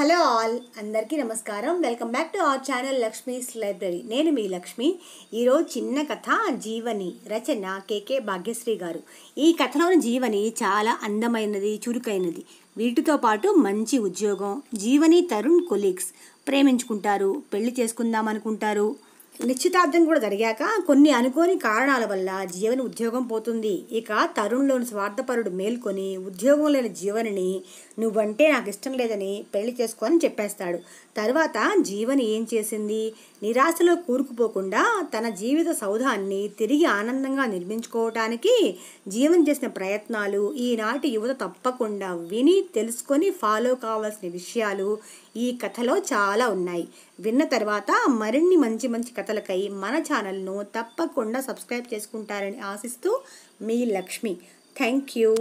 hello all అందరికీ నమస్కారం welcome back to our channel Lakshmi's library నేను మీ లక్ష్మి ఈరోజు చిన్న కథ జీవని రచన కేకే భాగ్యశ్రీ గారు ఈ కథలోని జీవని చాలా అందమైనది చురుకైనది వీటితో పాటు మంచి ఉద్యోగం జీవని తరుణ్ కొలీగ్స్ ప్రేమించుకుంటారు పెళ్లి చేసుకుందాం అనుకుంటారు నిశ్చితార్థం కూడా జరిగాక కొన్ని అనుకోని కారణాల వల్ల జీవన ఉద్యోగం పోతుంది ఇక తరుణ్లోని స్వార్థపరుడు మేల్కొని ఉద్యోగం లేని జీవనని నువ్వంటే నాకు ఇష్టం లేదని పెళ్లి చేసుకోని చెప్పేస్తాడు తర్వాత జీవని ఏం చేసింది నిరాశలో కూరుకుపోకుండా తన జీవిత సౌధాన్ని తిరిగి ఆనందంగా నిర్మించుకోవటానికి జీవనం చేసిన ప్రయత్నాలు ఈనాటి యువత తప్పకుండా విని తెలుసుకొని ఫాలో కావాల్సిన విషయాలు ఈ కథలో చాలా ఉన్నాయి విన్న తర్వాత మరిన్ని మంచి మంచి కథ కథలకై మన ఛానల్ను తప్పకుండా సబ్స్క్రైబ్ చేసుకుంటారని ఆశిస్తూ మీ లక్ష్మి థ్యాంక్ యూ